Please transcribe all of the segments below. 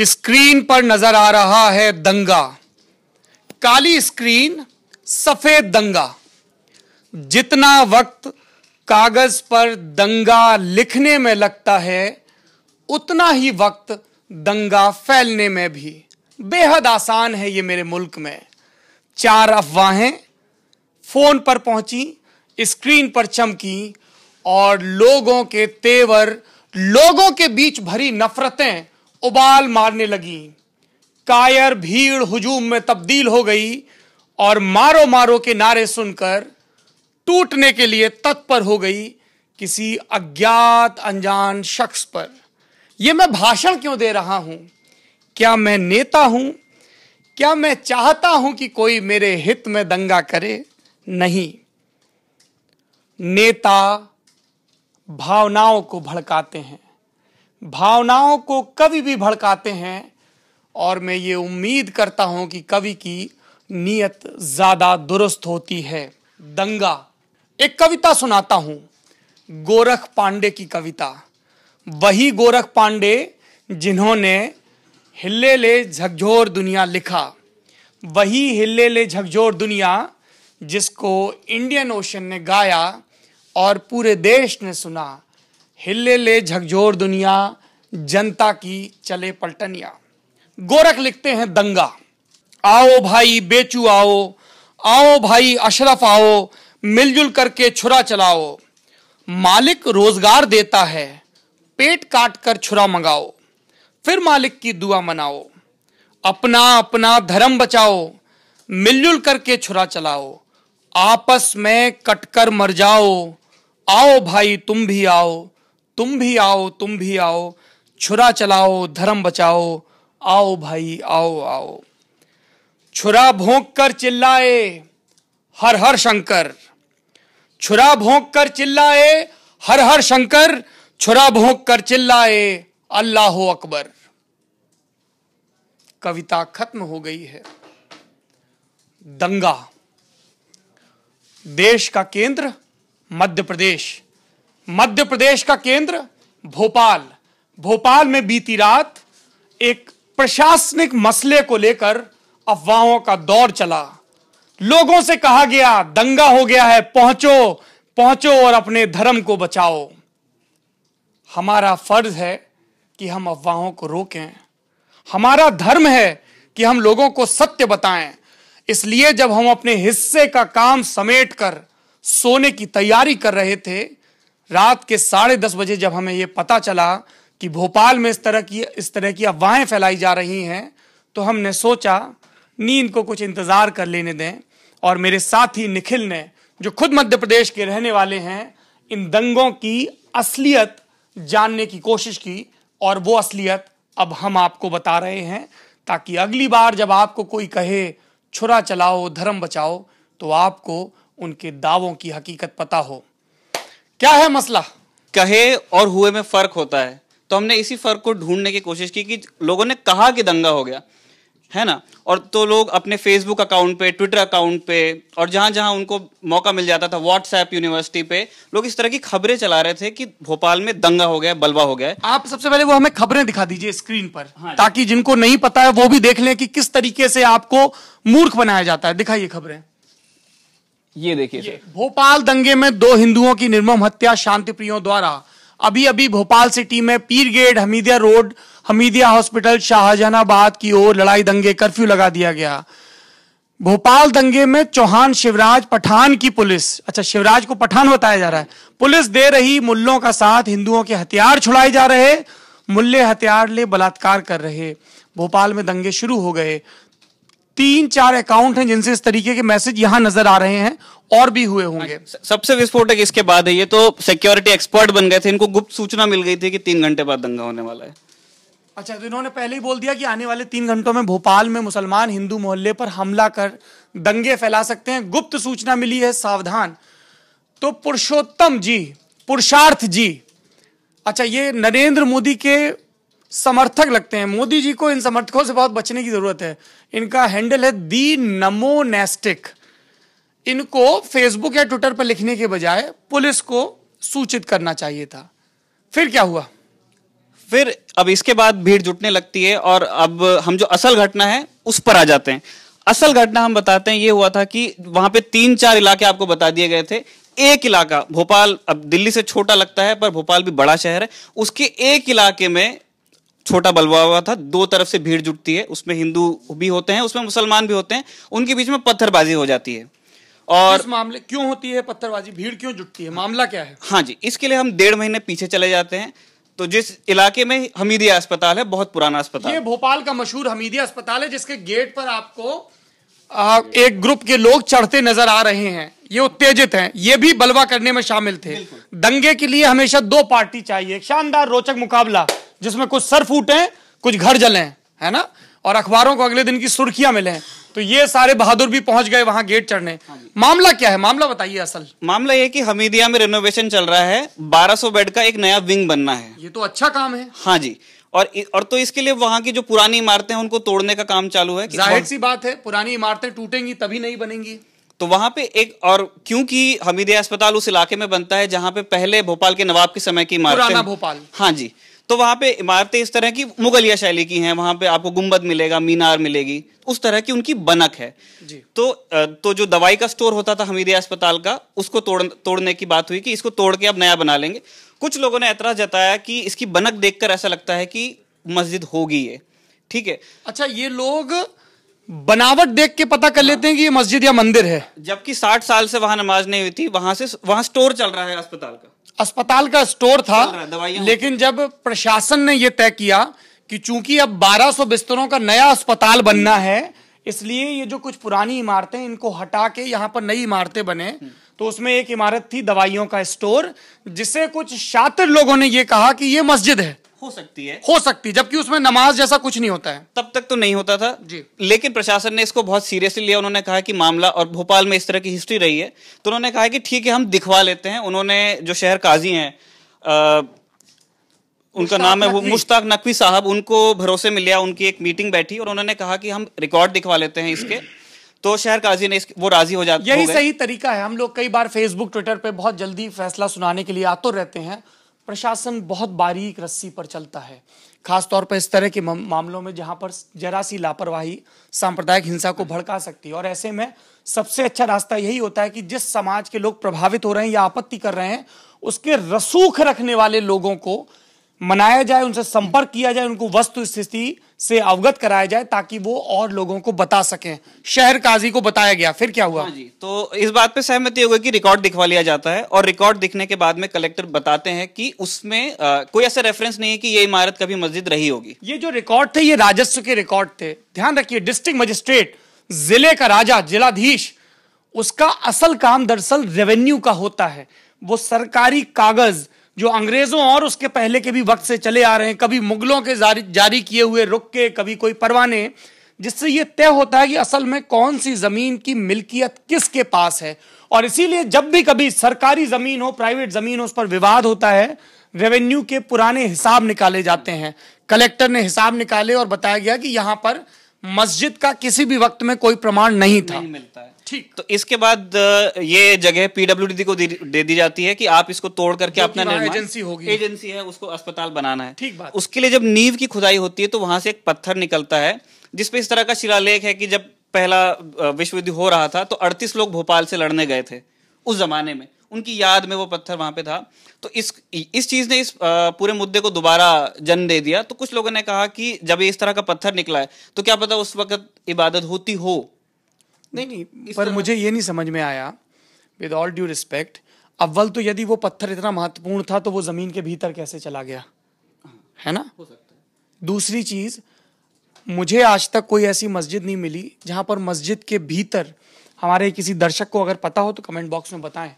Screen पर नजर आ रहा है दंगा काली स्क्रीन सफेद दंगा जितना वक्त कागज पर दंगा लिखने में लगता है उतना ही वक्त दंगा फैलने में भी बेहद आसान है ये मेरे मुल्क में चार अफवाहें फोन पर पहुंची स्क्रीन पर चमकी और लोगों के तेवर लोगों के बीच भरी नफरतें उबाल मारने लगी कायर भीड़ हुजूम में तब्दील हो गई और मारो मारो के नारे सुनकर टूटने के लिए तत्पर हो गई किसी अज्ञात अनजान शख्स पर यह मैं भाषण क्यों दे रहा हूं क्या मैं नेता हूं क्या मैं चाहता हूं कि कोई मेरे हित में दंगा करे नहीं नेता भावनाओं को भड़काते हैं भावनाओं को कवि भी भड़काते हैं और मैं ये उम्मीद करता हूं कि कवि की नीयत ज़्यादा दुरुस्त होती है दंगा एक कविता सुनाता हूं गोरख पांडे की कविता वही गोरख पांडे जिन्होंने हिल्ले ले झकझोर दुनिया लिखा वही हिल्ले ले झकझोर दुनिया जिसको इंडियन ओशन ने गाया और पूरे देश ने सुना हिले ले झकझोर दुनिया जनता की चले पलटनिया गोरख लिखते हैं दंगा आओ भाई बेचू आओ आओ भाई अशरफ आओ मिलजुल करके छुरा चलाओ मालिक रोजगार देता है पेट काट कर छुरा मंगाओ फिर मालिक की दुआ मनाओ अपना अपना धर्म बचाओ मिलजुल करके छुरा चलाओ आपस में कटकर मर जाओ आओ भाई तुम भी आओ तुम भी आओ तुम भी आओ छुरा चलाओ धर्म बचाओ आओ भाई आओ आओ छुरा भोंक कर चिल्लाए हर हर शंकर छुरा भोंक कर चिल्लाए हर हर शंकर छुरा भोंक कर चिल्लाए अल्लाह अकबर कविता खत्म हो गई है दंगा देश का केंद्र मध्य प्रदेश मध्य प्रदेश का केंद्र भोपाल भोपाल में बीती रात एक प्रशासनिक मसले को लेकर अफवाहों का दौर चला लोगों से कहा गया दंगा हो गया है पहुंचो पहुंचो और अपने धर्म को बचाओ हमारा फर्ज है कि हम अफवाहों को रोकें हमारा धर्म है कि हम लोगों को सत्य बताएं इसलिए जब हम अपने हिस्से का काम समेट कर सोने की तैयारी कर रहे थे रात के साढ़े दस बजे जब हमें ये पता चला कि भोपाल में इस तरह की इस तरह की अफवाहें फैलाई जा रही हैं तो हमने सोचा नींद को कुछ इंतज़ार कर लेने दें और मेरे साथी निखिल ने जो खुद मध्य प्रदेश के रहने वाले हैं इन दंगों की असलियत जानने की कोशिश की और वो असलियत अब हम आपको बता रहे हैं ताकि अगली बार जब आपको कोई कहे छुरा चलाओ धर्म बचाओ तो आपको उनके दावों की हकीकत पता हो क्या है मसला कहे और हुए में फर्क होता है तो हमने इसी फर्क को ढूंढने की कोशिश की कि लोगों ने कहा कि दंगा हो गया है ना और तो लोग अपने फेसबुक अकाउंट पे ट्विटर अकाउंट पे और जहां जहां उनको मौका मिल जाता था व्हाट्सएप यूनिवर्सिटी पे लोग इस तरह की खबरें चला रहे थे कि भोपाल में दंगा हो गया बलवा हो गया आप सबसे पहले वो हमें खबरें दिखा दीजिए स्क्रीन पर हाँ, ताकि जिनको नहीं पता है वो भी देख लें कि किस तरीके से आपको मूर्ख बनाया जाता है दिखाइए खबरें ये देखिए सर भोपाल दंगे में दो हिंदुओं की निर्मम हत्या शांति प्रियो द्वारा अभी अभी भोपाल सिटी में Peer gate Hamidia road Hamidia hospital Shahjahanabad की ओर लड़ाई दंगे कर्फ्यू लगा दिया गया भोपाल दंगे में चौहान शिवराज पठान की पुलिस अच्छा शिवराज को पठान बताया जा रहा है पुलिस दे रही मुल्लों का साथ हिंदुओं के हथियार छुड़ाए जा रहे मुल्ले हथियार ले बलात्कार कर रहे भोपाल में दंगे शुरू हो गए तीन चार अकाउंट हैं जिनसे इस तरीके के मैसेज यहां नजर आ रहे हैं और भी हुए हाँ होंगे सबसे विस्फोटक इसके बाद है ये तो सिक्योरिटी एक्सपर्ट बन गए थे इनको गुप्त सूचना मिल गई थी कि तीन घंटे बाद दंगा होने वाला है अच्छा तो इन्होंने पहले ही बोल दिया कि आने वाले तीन घंटों में भोपाल में मुसलमान हिंदू मोहल्ले पर हमला कर दंगे फैला सकते हैं गुप्त सूचना मिली है सावधान तो पुरुषोत्तम जी पुरुषार्थ जी अच्छा ये नरेंद्र मोदी के समर्थक लगते हैं मोदी जी को इन समर्थकों से बहुत बचने की जरूरत है इनका हैंडल है दी नमो नेस्टिक इनको फेसबुक या ट्विटर पर लिखने के बजाय पुलिस को सूचित करना चाहिए था फिर क्या हुआ फिर अब इसके बाद भीड़ जुटने लगती है और अब हम जो असल घटना है उस पर आ जाते हैं असल घटना हम बताते हैं ये हुआ था कि वहां पे तीन चार इलाके आपको बता दिए गए थे एक इलाका भोपाल अब दिल्ली से छोटा लगता है पर भोपाल भी बड़ा शहर है उसके एक इलाके में छोटा बलवा हुआ था दो तरफ से भीड़ जुटती है उसमें हिंदू भी होते हैं उसमें मुसलमान भी होते हैं उनके बीच में पत्थरबाजी हो जाती है और इस मामले क्यों होती है पत्थरबाजी भीड़ क्यों जुटती है मामला क्या है हाँ जी इसके लिए हम डेढ़ महीने पीछे चले जाते हैं तो जिस इलाके में हमीदिया अस्पताल है बहुत पुराना अस्पताल ये भोपाल का मशहूर हमीदिया अस्पताल है जिसके गेट पर आपको आ, एक ग्रुप के लोग चढ़ते नजर आ रहे हैं ये उत्तेजित हैं ये भी बलवा करने में शामिल थे दंगे के लिए हमेशा दो पार्टी चाहिए शानदार रोचक मुकाबला जिसमें कुछ सर फूटे कुछ घर जलें है ना और अखबारों को अगले दिन की सुर्खियां मिले तो ये सारे बहादुर भी पहुंच गए वहां गेट चढ़ने हाँ मामला क्या है मामला बताइए असल मामला ये कि हमीदिया में रेनोवेशन चल रहा है 1200 बेड का एक नया विंग बनना है ये तो अच्छा काम है हाँ जी और और तो इसके लिए वहां की जो पुरानी इमारतें हैं उनको तोड़ने का काम चालू है जाहिर सी बात है पुरानी इमारतें टूटेंगी तभी नहीं बनेंगी तो वहां पे एक और क्योंकि हमीदिया अस्पताल उस इलाके में बनता है जहां पे पहले भोपाल के नवाब के समय की इमारत पुराना भोपाल हाँ जी तो वहाँ पे इमारतें इस तरह की मुगलिया शैली की हैं वहाँ पे आपको गुम्बद मिलेगा मीनार मिलेगी उस तरह की उनकी बनक है जी। तो तो जो दवाई का स्टोर होता था हमीदिया अस्पताल का उसको तोड़ तोड़ने की बात हुई कि इसको तोड़ के अब नया बना लेंगे कुछ लोगों ने ऐतराज जताया कि इसकी बनक देखकर ऐसा लगता है कि मस्जिद होगी ये ठीक है अच्छा ये लोग बनावट देख के पता कर लेते हैं कि ये मस्जिद या मंदिर है जबकि साठ साल से वहां नमाज नहीं हुई थी वहां से वहां स्टोर चल रहा है अस्पताल का अस्पताल का स्टोर था लेकिन जब प्रशासन ने यह तय किया कि चूंकि अब 1200 बिस्तरों का नया अस्पताल बनना है इसलिए ये जो कुछ पुरानी इमारतें इनको हटा के यहाँ पर नई इमारतें बने तो उसमें एक इमारत थी दवाइयों का स्टोर जिसे कुछ शातिर लोगों ने ये कहा कि ये मस्जिद है हो सकती है हो सकती है जबकि उसमें नमाज जैसा कुछ नहीं होता है तब तक तो नहीं होता था जी लेकिन प्रशासन ने इसको बहुत सीरियसली लिया उन्होंने कहा कि मामला और भोपाल में इस तरह की हिस्ट्री रही है तो उन्होंने कहा कि ठीक है हम दिखवा लेते हैं उन्होंने जो शहर काजी हैं उनका नाम है वो मुश्ताक नकवी साहब उनको भरोसे में लिया उनकी एक मीटिंग बैठी और उन्होंने कहा कि हम रिकॉर्ड दिखवा लेते हैं इसके तो शहर काजी ने वो राजी हो जाते यही सही तरीका है हम लोग कई बार फेसबुक ट्विटर पे बहुत जल्दी फैसला सुनाने के लिए आते रहते हैं प्रशासन बहुत बारीक रस्सी पर चलता है खासतौर पर इस तरह के मामलों में जहां पर जरा सी लापरवाही सांप्रदायिक हिंसा को भड़का सकती है और ऐसे में सबसे अच्छा रास्ता यही होता है कि जिस समाज के लोग प्रभावित हो रहे हैं या आपत्ति कर रहे हैं उसके रसूख रखने वाले लोगों को मनाया जाए उनसे संपर्क किया जाए उनको वस्तु स्थिति से अवगत कराया जाए ताकि वो और लोगों को बता सकें शहर काजी को बताया गया फिर क्या हुआ हाँ जी तो इस बात पे सहमति हो गई कि रिकॉर्ड दिखवा लिया जाता है और रिकॉर्ड दिखने के बाद में कलेक्टर बताते हैं कि उसमें आ, कोई ऐसा रेफरेंस नहीं है कि ये इमारत कभी मस्जिद रही होगी ये जो रिकॉर्ड थे ये राजस्व के रिकॉर्ड थे ध्यान रखिए डिस्ट्रिक्ट मजिस्ट्रेट जिले का राजा जिलाधीश उसका असल काम दरअसल रेवेन्यू का होता है वो सरकारी कागज जो अंग्रेजों और उसके पहले के भी वक्त से चले आ रहे हैं कभी मुगलों के जारी जारी किए हुए रुक के कभी कोई परवाने जिससे ये तय होता है कि असल में कौन सी जमीन की मिल्कियत किसके पास है और इसीलिए जब भी कभी सरकारी जमीन हो प्राइवेट जमीन हो उस पर विवाद होता है रेवेन्यू के पुराने हिसाब निकाले जाते हैं कलेक्टर ने हिसाब निकाले और बताया गया कि यहां पर मस्जिद का किसी भी वक्त में कोई प्रमाण नहीं था नहीं मिलता है तो इसके बाद ये जगह डी को दे दी जाती है कि आप इसको तोड़ करके अपना एजेंसी होगी एजेंसी है उसको अस्पताल बनाना है ठीक बात उसके लिए जब नींव की खुदाई होती है तो वहां से एक पत्थर निकलता है जिसपे इस तरह का शिलालेख है कि जब पहला विश्व युद्ध हो रहा था तो 38 लोग भोपाल से लड़ने गए थे उस जमाने में उनकी याद में वो पत्थर वहां पे था तो इस इस चीज ने इस पूरे मुद्दे को दोबारा जन्म दे दिया तो कुछ लोगों ने कहा कि जब इस तरह का पत्थर निकला है तो क्या पता उस वक्त इबादत होती हो नहीं नहीं पर मुझे ये नहीं समझ में आया विद ऑल ड्यू रिस्पेक्ट अव्वल तो यदि वो पत्थर इतना महत्वपूर्ण था तो वो ज़मीन के भीतर कैसे चला गया है ना हो सकता है दूसरी चीज़ मुझे आज तक कोई ऐसी मस्जिद नहीं मिली जहां पर मस्जिद के भीतर हमारे किसी दर्शक को अगर पता हो तो कमेंट बॉक्स में बताएं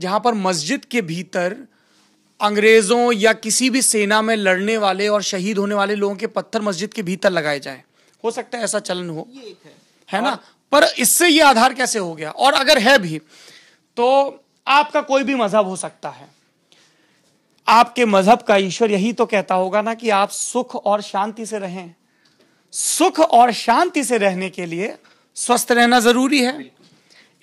जहां पर मस्जिद के भीतर अंग्रेज़ों या किसी भी सेना में लड़ने वाले और शहीद होने वाले लोगों के पत्थर मस्जिद के भीतर लगाए जाएं हो सकता है ऐसा चलन हो ये एक है, है ना पर इससे ये आधार कैसे हो गया और अगर है भी तो आपका कोई भी मजहब हो सकता है आपके मजहब का ईश्वर यही तो कहता होगा ना कि आप सुख और शांति से रहें सुख और शांति से रहने के लिए स्वस्थ रहना जरूरी है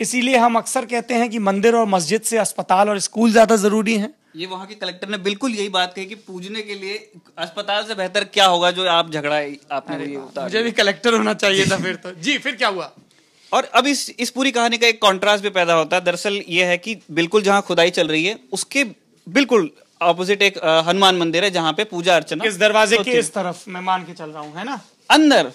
इसीलिए हम अक्सर कहते हैं कि मंदिर और मस्जिद से अस्पताल और स्कूल ज्यादा जरूरी है ये वहां के कलेक्टर ने बिल्कुल यही बात कही कि पूजने के लिए अस्पताल से बेहतर क्या होगा जो आप झगड़ा आपने मुझे भी कलेक्टर होना चाहिए था फिर तो जी फिर क्या हुआ और अब इस इस पूरी कहानी का एक कॉन्ट्रास्ट भी पैदा होता है दरअसल ये है कि बिल्कुल जहाँ खुदाई चल रही है उसके बिल्कुल ऑपोजिट एक हनुमान मंदिर है जहाँ पे पूजा अर्चना इस दरवाजे के इस तरफ मैं मान के चल रहा हूँ है ना अंदर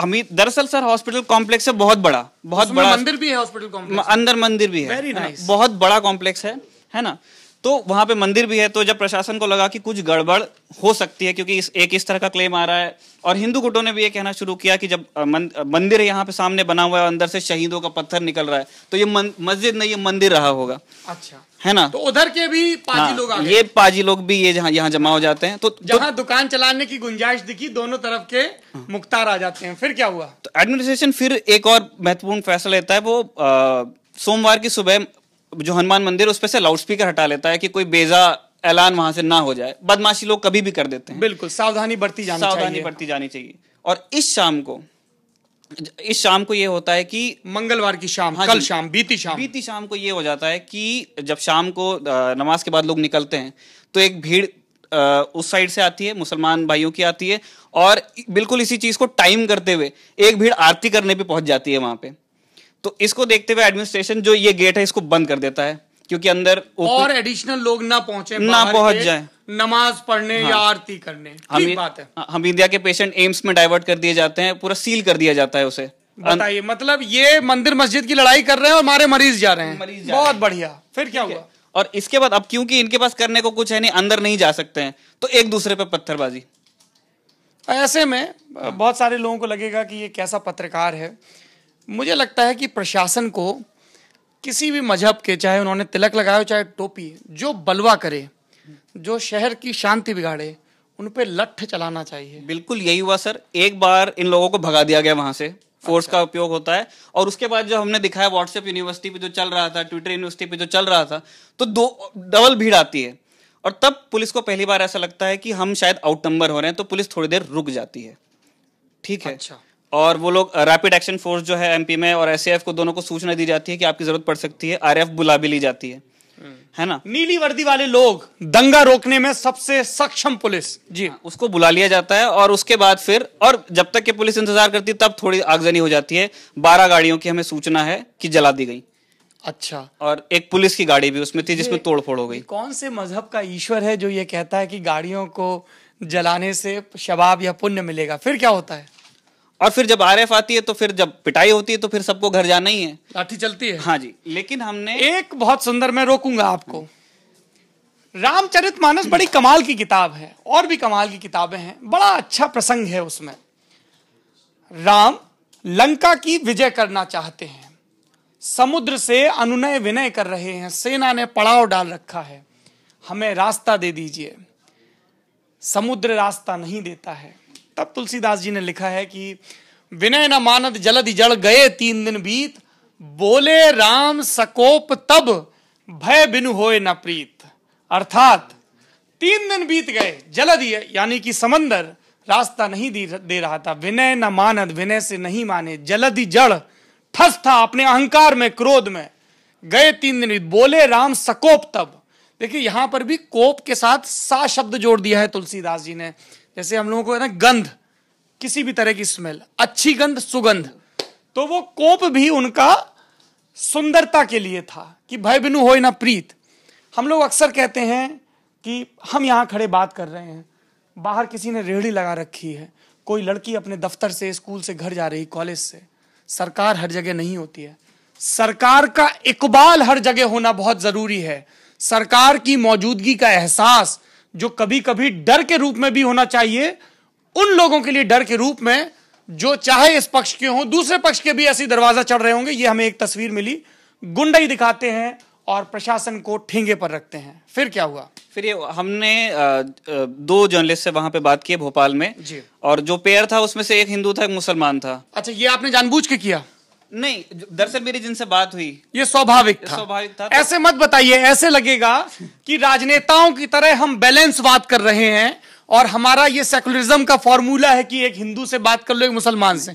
हमी दरअसल सर हॉस्पिटल कॉम्प्लेक्स है बहुत बड़ा बहुत बड़ा मंदिर भी है हॉस्पिटल कॉम्प्लेक्स अंदर मंदिर भी है nice. बहुत बड़ा कॉम्प्लेक्स है है ना तो वहां पे मंदिर भी है तो जब प्रशासन को लगा कि कुछ गड़बड़ हो सकती है क्योंकि इस एक इस तरह का क्लेम आ रहा है और हिंदू गुटों ने भी ये कहना शुरू किया कि जब मंदिर यहाँ पे सामने बना हुआ है अंदर से शहीदों का पत्थर निकल रहा है तो ये मस्जिद नहीं ये मंदिर रहा होगा अच्छा है ना तो उधर के भी पाजी हाँ, लोग ये पाजी लोग भी ये जहाँ यहाँ जमा हो जाते हैं तो, तो- जहाँ तो, दुकान चलाने की गुंजाइश दिखी दोनों तरफ के हाँ, मुख्तार आ जाते हैं फिर क्या हुआ तो एडमिनिस्ट्रेशन फिर एक और महत्वपूर्ण फैसला लेता है वो सोमवार की सुबह जो हनुमान मंदिर उस पर से लाउड स्पीकर हटा लेता है कि कोई बेजा ऐलान वहां से ना हो जाए बदमाशी लोग कभी भी कर देते हैं बिल्कुल सावधानी बरती जानी सावधानी बरती जानी चाहिए और इस शाम को इस शाम को यह होता है कि मंगलवार की शाम हाँ कल शाम बीती शाम बीती शाम को ये हो जाता है कि जब शाम को नमाज के बाद लोग निकलते हैं तो एक भीड़ उस साइड से आती है मुसलमान भाइयों की आती है और बिल्कुल इसी चीज को टाइम करते हुए एक भीड़ आरती करने पे पहुंच जाती है वहां पे तो इसको देखते हुए एडमिनिस्ट्रेशन जो ये गेट है इसको बंद कर देता है क्योंकि अंदर और एडिशनल लोग ना पहुंचे ना पहुंच जाए नमाज पढ़ने हाँ, या आरती करने ठीक बात है हाँ, हम इंडिया के पेशेंट एम्स में डाइवर्ट कर दिए जाते हैं पूरा सील कर दिया जाता है उसे बताइए मतलब ये मंदिर मस्जिद की लड़ाई कर रहे हैं और हमारे मरीज जा रहे हैं मरीज जा बहुत है। बढ़िया फिर क्या हुआ और इसके बाद अब क्योंकि इनके पास करने को कुछ है नहीं अंदर नहीं जा सकते हैं तो एक दूसरे पे पत्थरबाजी ऐसे में बहुत सारे लोगों को लगेगा कि ये कैसा पत्रकार है मुझे लगता है कि प्रशासन को किसी भी मजहब के चाहे उन्होंने तिलक लगाए चाहे टोपी जो बलवा करे जो शहर की शांति बिगाड़े उन पर लठ चलाना चाहिए बिल्कुल यही हुआ सर एक बार इन लोगों को भगा दिया गया वहां से फोर्स अच्छा। का उपयोग होता है और उसके बाद जो हमने दिखाया व्हाट्सएप यूनिवर्सिटी पे जो चल रहा था ट्विटर यूनिवर्सिटी पे जो चल रहा था तो दो डबल भीड़ आती है और तब पुलिस को पहली बार ऐसा लगता है कि हम शायद आउट नंबर हो रहे हैं तो पुलिस थोड़ी देर रुक जाती है ठीक है अच्छा और वो लोग रैपिड एक्शन फोर्स जो है एमपी में और एसएएफ को दोनों को सूचना दी जाती है कि आपकी जरूरत पड़ सकती है आरएफ बुला भी ली जाती है हम्म। है ना नीली वर्दी वाले लोग दंगा रोकने में सबसे सक्षम पुलिस जी उसको बुला लिया जाता है और उसके बाद फिर और जब तक के पुलिस इंतजार करती है तब थोड़ी आगजनी हो जाती है बारह गाड़ियों की हमें सूचना है कि जला दी गई अच्छा और एक पुलिस की गाड़ी भी उसमें थी जिसमें तोड़फोड़ हो गई कौन से मजहब का ईश्वर है जो ये कहता है कि गाड़ियों को जलाने से शबाब या पुण्य मिलेगा फिर क्या होता है और फिर जब आर आती है तो फिर जब पिटाई होती है तो फिर सबको घर जाना ही है लाठी चलती है हाँ जी लेकिन हमने एक बहुत सुंदर मैं रोकूंगा आपको रामचरित मानस बड़ी कमाल की किताब है और भी कमाल की किताबें हैं बड़ा अच्छा प्रसंग है उसमें राम लंका की विजय करना चाहते हैं समुद्र से अनुनय विनय कर रहे हैं सेना ने पड़ाव डाल रखा है हमें रास्ता दे दीजिए समुद्र रास्ता नहीं देता है तब तुलसीदास जी ने लिखा है कि विनय न मानत जलद जड़ गए तीन दिन बीत बोले राम सकोप तब भय बिनु होए न प्रीत अर्थात तीन दिन बीत गए जलद यानी कि समंदर रास्ता नहीं दे रहा था विनय न मानद विनय से नहीं माने जलद जड़ ठस था अपने अहंकार में क्रोध में गए तीन दिन बोले राम सकोप तब देखिए यहां पर भी कोप के साथ सा शब्द जोड़ दिया है तुलसीदास जी ने जैसे हम लोगों को है ना गंध किसी भी तरह की स्मेल अच्छी गंध सुगंध तो वो कोप भी उनका सुंदरता के लिए था कि भय बिनु हो ना प्रीत हम लोग अक्सर कहते हैं कि हम यहाँ खड़े बात कर रहे हैं बाहर किसी ने रेहड़ी लगा रखी है कोई लड़की अपने दफ्तर से स्कूल से घर जा रही कॉलेज से सरकार हर जगह नहीं होती है सरकार का इकबाल हर जगह होना बहुत जरूरी है सरकार की मौजूदगी का एहसास जो कभी कभी डर के रूप में भी होना चाहिए उन लोगों के लिए डर के रूप में जो चाहे इस पक्ष के हों दूसरे पक्ष के भी ऐसी दरवाजा चढ़ रहे होंगे ये हमें एक तस्वीर मिली गुंडाई दिखाते हैं और प्रशासन को ठेंगे पर रखते हैं फिर क्या हुआ फिर ये हमने दो जर्नलिस्ट से वहां पे बात की भोपाल में जी और जो पेयर था उसमें से एक हिंदू था एक मुसलमान था अच्छा ये आपने जानबूझ के किया नहीं दरअसल मेरी जिनसे बात हुई ये स्वाभाविक था स्वाभाविक था तो- ऐसे मत बताइए ऐसे लगेगा कि राजनेताओं की तरह हम बैलेंस बात कर रहे हैं और हमारा ये सेकुलरिज्म का फॉर्मूला है कि एक हिंदू से बात कर लो एक मुसलमान से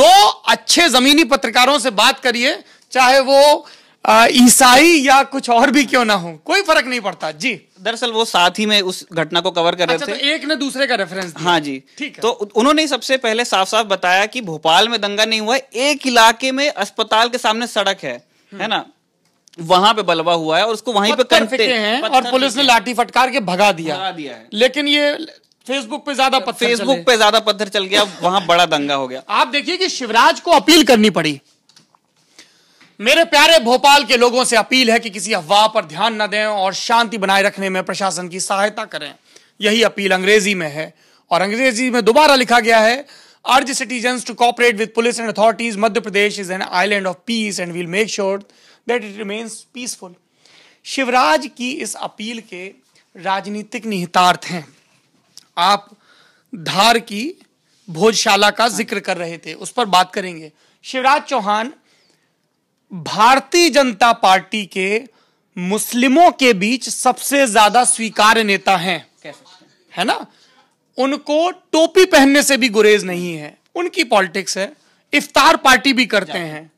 दो अच्छे जमीनी पत्रकारों से बात करिए चाहे वो ईसाई या कुछ और भी क्यों ना हो कोई फर्क नहीं पड़ता जी दरअसल वो साथ ही में उस घटना को कवर कर रहे अच्छा, थे तो एक ने दूसरे का रेफरेंस हाँ जी ठीक है तो उन्होंने सबसे पहले साफ साफ बताया कि भोपाल में दंगा नहीं हुआ एक इलाके में अस्पताल के सामने सड़क है हम्म। है ना वहां पे बलवा हुआ है और उसको वहीं पे करते हैं और पुलिस ने लाठी फटकार के भगा दिया भगा दिया है लेकिन ये फेसबुक पे ज्यादा पत्थर फेसबुक पे ज्यादा पत्थर चल गया वहां बड़ा दंगा हो गया आप देखिए कि शिवराज को अपील करनी पड़ी मेरे प्यारे भोपाल के लोगों से अपील है कि किसी अफवाह पर ध्यान न दें और शांति बनाए रखने में प्रशासन की सहायता करें यही अपील अंग्रेजी में है और अंग्रेजी में दोबारा लिखा गया है urge citizen to cooperate with police and authorities Madhya Pradesh is an island of peace and will make sure that it remains peaceful Shivraj की इस अपील के राजनीतिक निहितार्थ हैं आप धार की भोजशाला का जिक्र कर रहे थे उस पर बात करेंगे शिवराज चौहान भारतीय जनता पार्टी के मुस्लिमों के बीच सबसे ज्यादा स्वीकार नेता हैं है ना उनको टोपी पहनने से भी गुरेज नहीं है उनकी पॉलिटिक्स है इफ्तार पार्टी भी करते हैं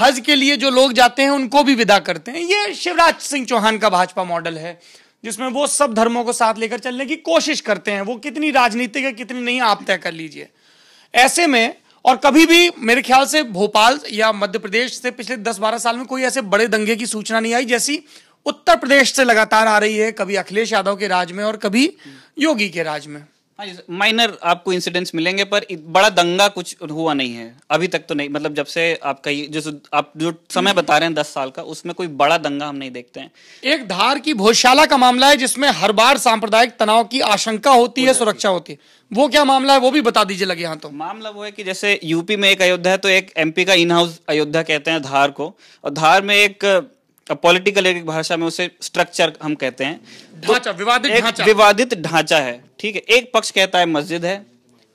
हज के लिए जो लोग जाते हैं उनको भी विदा करते हैं ये शिवराज सिंह चौहान का भाजपा मॉडल है जिसमें वो सब धर्मों को साथ लेकर चलने की कोशिश करते हैं वो कितनी राजनीतिक है कितनी नहीं आप तय कर लीजिए ऐसे में और कभी भी मेरे ख्याल से भोपाल या मध्य प्रदेश से पिछले दस बारह साल में कोई ऐसे बड़े दंगे की सूचना नहीं आई जैसी उत्तर प्रदेश से लगातार आ रही है कभी अखिलेश यादव के राज में और कभी योगी के राज में माइनर हाँ, आपको इंसिडेंट्स मिलेंगे पर बड़ा दंगा कुछ हुआ नहीं है अभी तक तो नहीं मतलब जब से आपका ये जो आप जो समय बता रहे हैं दस साल का उसमें कोई बड़ा दंगा हम नहीं देखते हैं एक धार की भोजशाला का मामला है जिसमें हर बार सांप्रदायिक तनाव की आशंका होती है सुरक्षा होती है वो क्या मामला है वो भी बता दीजिए लगे यहाँ तो मामला वो है कि जैसे यूपी में एक अयोध्या है तो एक एमपी का इन हाउस अयोध्या कहते हैं धार को और धार में एक अब पॉलिटिकल एक भाषा में उसे स्ट्रक्चर हम कहते हैं ढांचा तो विवादित ढांचा विवादित ढांचा है ठीक है एक पक्ष कहता है मस्जिद है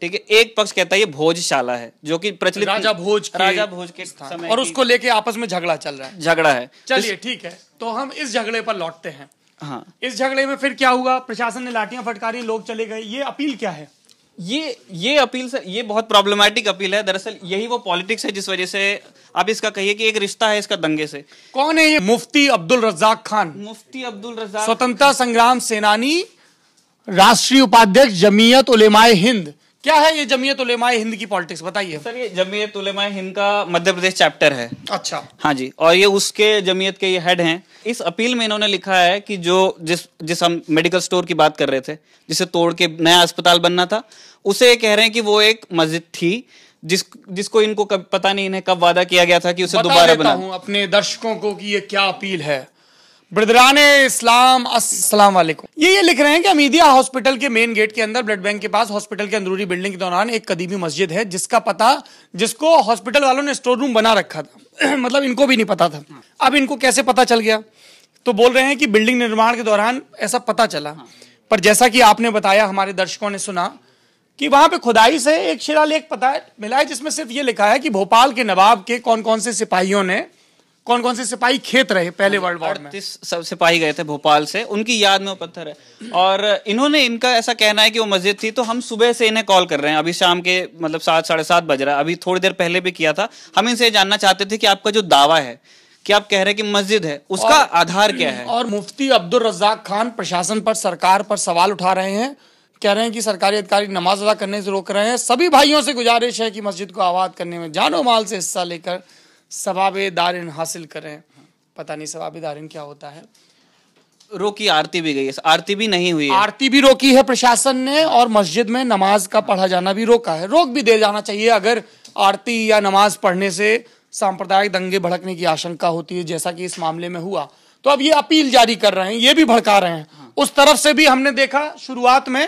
ठीक है एक पक्ष कहता है ये भोजशाला है जो कि प्रचलित राजा भोज के राजा भोज के समय और उसको लेके आपस में झगड़ा चल रहा है झगड़ा है चलिए ठीक है तो हम इस झगड़े पर लौटते हैं हाँ इस झगड़े में फिर क्या हुआ प्रशासन ने लाठियां फटकारी लोग चले गए ये अपील क्या है ये ये अपील सर ये बहुत प्रॉब्लमेटिक अपील है दरअसल यही वो पॉलिटिक्स है जिस वजह से आप इसका कहिए कि एक रिश्ता है इसका दंगे से कौन है ये मुफ्ती अब्दुल रजाक खान मुफ्ती अब्दुल रजाक स्वतंत्रता संग्राम सेनानी राष्ट्रीय उपाध्यक्ष जमीयत उलेमाए हिंद क्या है ये जमीयत उलेमाए हिंद की पॉलिटिक्स बताइए सर ये जमीयत उलेमाए हिंद का मध्य प्रदेश चैप्टर है अच्छा हाँ जी और ये उसके जमीयत के ये हेड हैं इस अपील में इन्होंने लिखा है कि जो जिस जिस हम मेडिकल स्टोर की बात कर रहे थे जिसे तोड़ के नया अस्पताल बनना था उसे कह रहे हैं कि वो एक मस्जिद थी जिस जिसको इनको कब पता नहीं इन्हें कब वादा किया गया था कि उसे दोबारा बना अपने दर्शकों को कि ये क्या अपील है ब्रदरान इस्लाम अस्सलाम वालेकुम ये ये लिख रहे हैं कि अमीदिया हॉस्पिटल के मेन गेट के अंदर ब्लड बैंक के पास हॉस्पिटल के अंदरूनी बिल्डिंग के दौरान एक कदीमी मस्जिद है जिसका पता जिसको हॉस्पिटल वालों ने स्टोर रूम बना रखा था मतलब इनको भी नहीं पता था अब इनको कैसे पता चल गया तो बोल रहे हैं कि बिल्डिंग निर्माण के दौरान ऐसा पता चला पर जैसा कि आपने बताया हमारे दर्शकों ने सुना कि वहां पे खुदाई से एक शिलालेख पता मिला है जिसमें सिर्फ ये लिखा है कि भोपाल के नवाब के कौन कौन से सिपाहियों ने कौन कौन से सिपाही खेत रहे पहले वर्ल्ड हाँ वॉर में सब सिपाही गए थे भोपाल से उनकी याद में वो पत्थर है और इन्होंने इनका ऐसा कहना है कि वो मस्जिद थी तो हम सुबह से इन्हें कॉल कर रहे हैं अभी शाम के मतलब सात साढ़े सात बज रहा है अभी थोड़ी देर पहले भी किया था हम इनसे जानना चाहते थे कि आपका जो दावा है कि आप कह रहे हैं कि मस्जिद है उसका आधार क्या है और मुफ्ती अब्दुल रजाक खान प्रशासन पर सरकार पर सवाल उठा रहे हैं कह रहे हैं कि सरकारी अधिकारी नमाज अदा करने से रोक रहे हैं सभी भाइयों से गुजारिश है कि मस्जिद को आबाद करने में जानो माल से हिस्सा लेकर सवाब दारिन हासिल करें पता नहीं सवाब दारिन क्या होता है रोकी आरती भी गई आरती भी नहीं हुई आरती भी रोकी है प्रशासन ने और मस्जिद में नमाज का पढ़ा जाना भी रोका है रोक भी दे जाना चाहिए अगर आरती या नमाज पढ़ने से सांप्रदायिक दंगे भड़कने की आशंका होती है जैसा कि इस मामले में हुआ तो अब ये अपील जारी कर रहे हैं ये भी भड़का रहे हैं हाँ। उस तरफ से भी हमने देखा शुरुआत में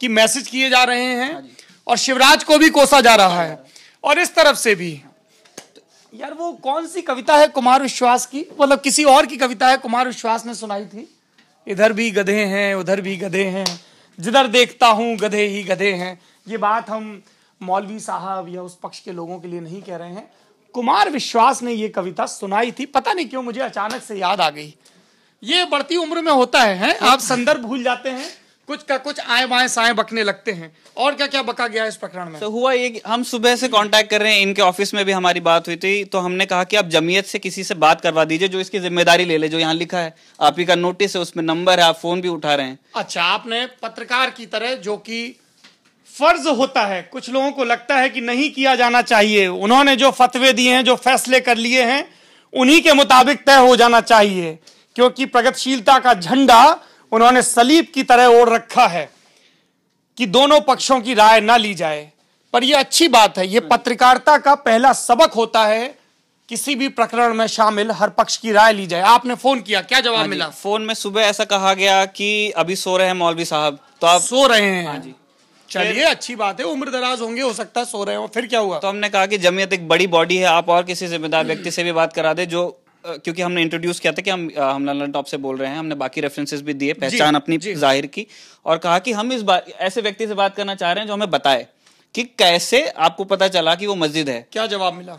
कि मैसेज किए जा रहे हैं हाँ और शिवराज को भी कोसा जा रहा है और इस तरफ से भी यार वो कौन सी कविता है कुमार विश्वास की मतलब किसी और की कविता है कुमार विश्वास ने सुनाई थी इधर भी गधे हैं उधर भी गधे हैं जिधर देखता हूं गधे ही गधे हैं ये बात हम मौलवी साहब या उस पक्ष के लोगों के लिए नहीं कह रहे हैं कुमार विश्वास ने ये कविता सुनाई थी पता नहीं क्यों मुझे अचानक से याद आ गई ये बढ़ती उम्र में होता है, है? आप संदर्भ भूल जाते हैं कुछ का कुछ आए बाएं साए बकने लगते हैं और क्या क्या बका गया इस प्रकरण में तो so, हुआ ये हम सुबह से कांटेक्ट कर रहे हैं इनके ऑफिस में भी हमारी बात हुई थी तो हमने कहा कि आप जमीयत से किसी से बात करवा दीजिए जो इसकी जिम्मेदारी ले ले जो यहाँ लिखा है आप ही का नोटिस है उसमें नंबर है आप फोन भी उठा रहे हैं अच्छा आपने पत्रकार की तरह जो की फर्ज होता है कुछ लोगों को लगता है कि नहीं किया जाना चाहिए उन्होंने जो फतवे दिए हैं जो फैसले कर लिए हैं उन्हीं के मुताबिक तय हो जाना चाहिए क्योंकि प्रगतिशीलता का झंडा उन्होंने सलीब की तरह ओढ़ रखा है कि दोनों पक्षों की राय ना ली जाए पर यह अच्छी बात है यह पत्रकारिता का पहला सबक होता है किसी भी प्रकरण में शामिल हर पक्ष की राय ली जाए आपने फोन किया क्या जवाब हाँ मिला फोन में सुबह ऐसा कहा गया कि अभी सो रहे हैं मौलवी साहब तो आप सो रहे हैं हाँ जी चलिए अच्छी बात है उम्र दराज होंगे हो सकता है सो रहे हो फिर क्या हुआ तो हमने कहा कि जमीयत एक बड़ी बॉडी है आप और किसी जिम्मेदार व्यक्ति से भी बात करा दे जो क्योंकि हमने इंट्रोड्यूस किया था कि हम हम लंदन टॉप से बोल रहे हैं हमने बाकी रेफरेंसेस भी दिए पहचान अपनी जाहिर की और कहा कि हम इस बात ऐसे व्यक्ति से बात करना चाह रहे हैं जो हमें बताए कि कैसे आपको पता चला कि वो मस्जिद है क्या जवाब मिला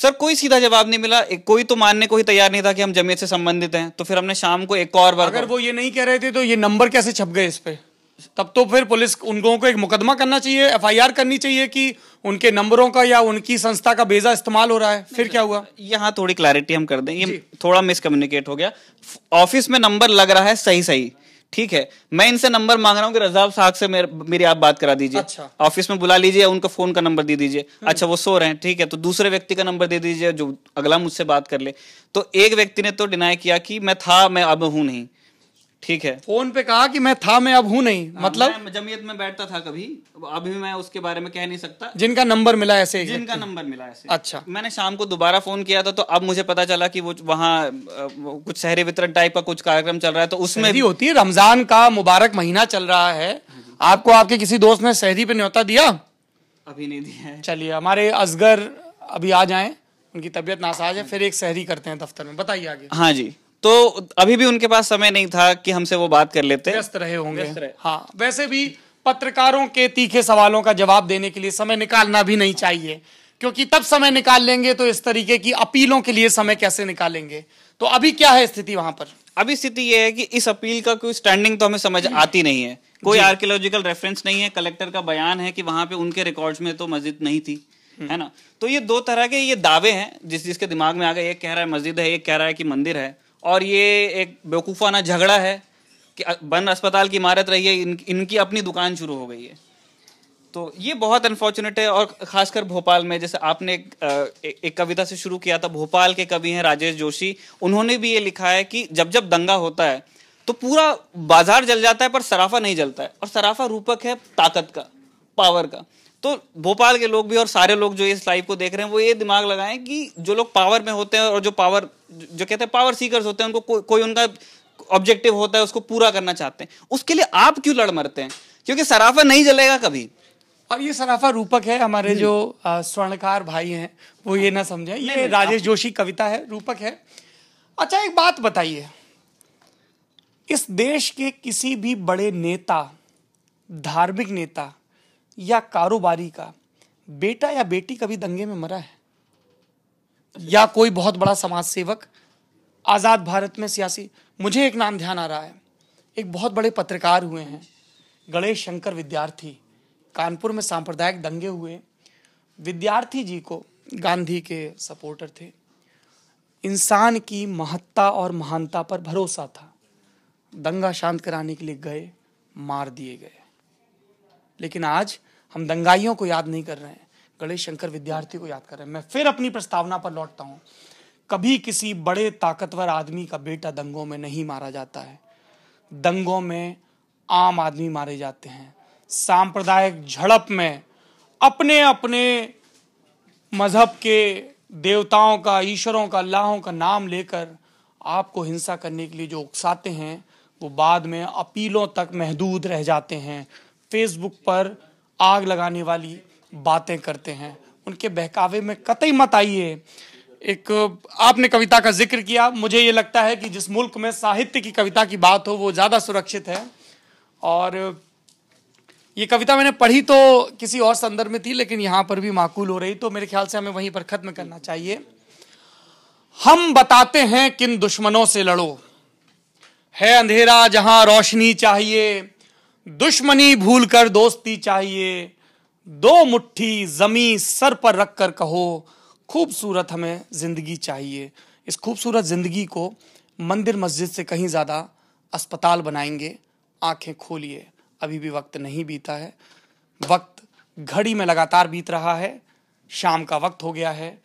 सर कोई सीधा जवाब नहीं मिला कोई तो मानने को ही तैयार नहीं था कि हम जमीयत से संबंधित हैं तो फिर हमने शाम को एक और बार अगर वो ये नहीं कह रहे थे तो ये नंबर कैसे छप गए इस पर तब तो फिर पुलिस उन लोगों को एक मुकदमा करना चाहिए एफआईआर करनी चाहिए कि उनके नंबरों का या उनकी संस्था का बेजा इस्तेमाल हो रहा है फिर क्या हुआ यहाँ थोड़ी क्लैरिटी हम कर दें ये थोड़ा मिसकम्युनिकेट हो गया ऑफिस में नंबर लग रहा है सही सही ठीक है मैं इनसे नंबर मांग रहा हूँ कि रजाब साहब से मेर, मेरी आप बात करा दीजिए अच्छा। ऑफिस में बुला लीजिए उनको फोन का नंबर दे दीजिए हम्म। अच्छा वो सो रहे हैं ठीक है तो दूसरे व्यक्ति का नंबर दे दीजिए जो अगला मुझसे बात कर ले तो एक व्यक्ति ने तो डिनाई किया कि मैं था मैं अब हूं नहीं ठीक है फोन पे कहा कि मैं था मैं अब हूँ नहीं आ, हाँ, मतलब जमीयत में बैठता था कभी अभी मैं उसके बारे में कह नहीं सकता जिनका नंबर मिला ऐसे जिनका नंबर मिला ऐसे अच्छा मैंने शाम को दोबारा फोन किया था तो अब मुझे पता चला कि वो वहाँ कुछ शहरी वितरण टाइप का कुछ कार्यक्रम चल रहा है तो उसमें भी होती है रमजान का मुबारक महीना चल रहा है हाँ आपको आपके किसी दोस्त ने शहरी पे न्योता दिया अभी नहीं दिया है चलिए हमारे असगर अभी आ जाए उनकी तबियत नासाज है फिर एक शहरी करते हैं दफ्तर में बताइए आगे हाँ जी तो अभी भी उनके पास समय नहीं था कि हमसे वो बात कर लेते व्यस्त रहे होंगे हाँ वैसे भी पत्रकारों के तीखे सवालों का जवाब देने के लिए समय निकालना भी नहीं चाहिए क्योंकि तब समय निकाल लेंगे तो इस तरीके की अपीलों के लिए समय कैसे निकालेंगे तो अभी क्या है स्थिति वहां पर अभी स्थिति यह है कि इस अपील का कोई स्टैंडिंग तो हमें समझ आती नहीं है कोई आर्कियोलॉजिकल रेफरेंस नहीं है कलेक्टर का बयान है कि वहां पे उनके रिकॉर्ड्स में तो मस्जिद नहीं थी हम्म। है ना तो ये दो तरह के ये दावे हैं जिस जिसके दिमाग में आ गए एक कह रहा है मस्जिद है एक कह रहा है कि मंदिर है और ये एक बेवकूफ़ाना झगड़ा है कि बन अस्पताल की इमारत रही है इन, इनकी अपनी दुकान शुरू हो गई है तो ये बहुत अनफॉर्चुनेट है और ख़ासकर भोपाल में जैसे आपने एक, एक कविता से शुरू किया था भोपाल के कवि हैं राजेश जोशी उन्होंने भी ये लिखा है कि जब जब दंगा होता है तो पूरा बाजार जल जाता है पर सराफा नहीं जलता है और सराफा रूपक है ताकत का पावर का तो भोपाल के लोग भी और सारे लोग जो इस लाइव को देख रहे हैं वो ये दिमाग लगाएं कि जो लोग पावर में होते हैं और जो पावर जो कहते हैं पावर सीकर्स होते हैं उनको को, कोई उनका ऑब्जेक्टिव होता है उसको पूरा करना चाहते हैं उसके लिए आप क्यों लड़ मरते हैं क्योंकि सराफा नहीं जलेगा कभी और ये सराफा रूपक है हमारे जो स्वर्णकार भाई हैं वो ये ना समझे ये राजेश जोशी कविता है रूपक है अच्छा एक बात बताइए इस देश के किसी भी बड़े नेता धार्मिक नेता या कारोबारी का बेटा या बेटी कभी दंगे में मरा है या कोई बहुत बड़ा समाज सेवक आज़ाद भारत में सियासी मुझे एक नाम ध्यान आ रहा है एक बहुत बड़े पत्रकार हुए हैं गणेश शंकर विद्यार्थी कानपुर में सांप्रदायिक दंगे हुए विद्यार्थी जी को गांधी के सपोर्टर थे इंसान की महत्ता और महानता पर भरोसा था दंगा शांत कराने के लिए गए मार दिए गए लेकिन आज हम दंगाइयों को याद नहीं कर रहे हैं गणेश शंकर विद्यार्थी को याद कर रहे हैं मैं फिर अपनी प्रस्तावना पर लौटता हूँ कभी किसी बड़े ताकतवर आदमी का बेटा दंगों में नहीं मारा जाता है दंगों में आम आदमी मारे जाते हैं सांप्रदायिक झड़प में अपने अपने मजहब के देवताओं का ईश्वरों का अल्लाहों का नाम लेकर आपको हिंसा करने के लिए जो उकसाते हैं वो बाद में अपीलों तक महदूद रह जाते हैं फेसबुक पर आग लगाने वाली बातें करते हैं उनके बहकावे में कतई मत आइए एक आपने कविता का जिक्र किया मुझे ये लगता है कि जिस मुल्क में साहित्य की कविता की बात हो वो ज़्यादा सुरक्षित है और ये कविता मैंने पढ़ी तो किसी और संदर्भ में थी लेकिन यहाँ पर भी माकूल हो रही तो मेरे ख्याल से हमें वहीं पर ख़त्म करना चाहिए हम बताते हैं किन दुश्मनों से लड़ो है अंधेरा जहां रोशनी चाहिए दुश्मनी भूलकर दोस्ती चाहिए दो मुट्ठी जमी सर पर रख कर कहो खूबसूरत हमें ज़िंदगी चाहिए इस खूबसूरत ज़िंदगी को मंदिर मस्जिद से कहीं ज़्यादा अस्पताल बनाएंगे आंखें खोलिए अभी भी वक्त नहीं बीता है वक्त घड़ी में लगातार बीत रहा है शाम का वक्त हो गया है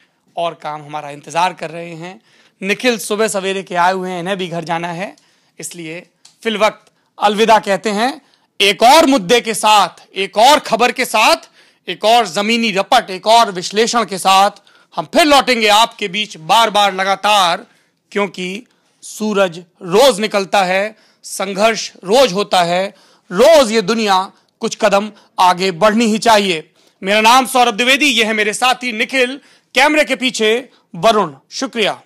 और काम हमारा इंतज़ार कर रहे हैं निखिल सुबह सवेरे के आए हुए हैं इन्हें भी घर जाना है इसलिए फिल वक्त अलविदा कहते हैं एक और मुद्दे के साथ एक और खबर के साथ एक और जमीनी रपट एक और विश्लेषण के साथ हम फिर लौटेंगे आपके बीच बार बार लगातार क्योंकि सूरज रोज निकलता है संघर्ष रोज होता है रोज ये दुनिया कुछ कदम आगे बढ़नी ही चाहिए मेरा नाम सौरभ द्विवेदी यह है मेरे साथी निखिल कैमरे के पीछे वरुण शुक्रिया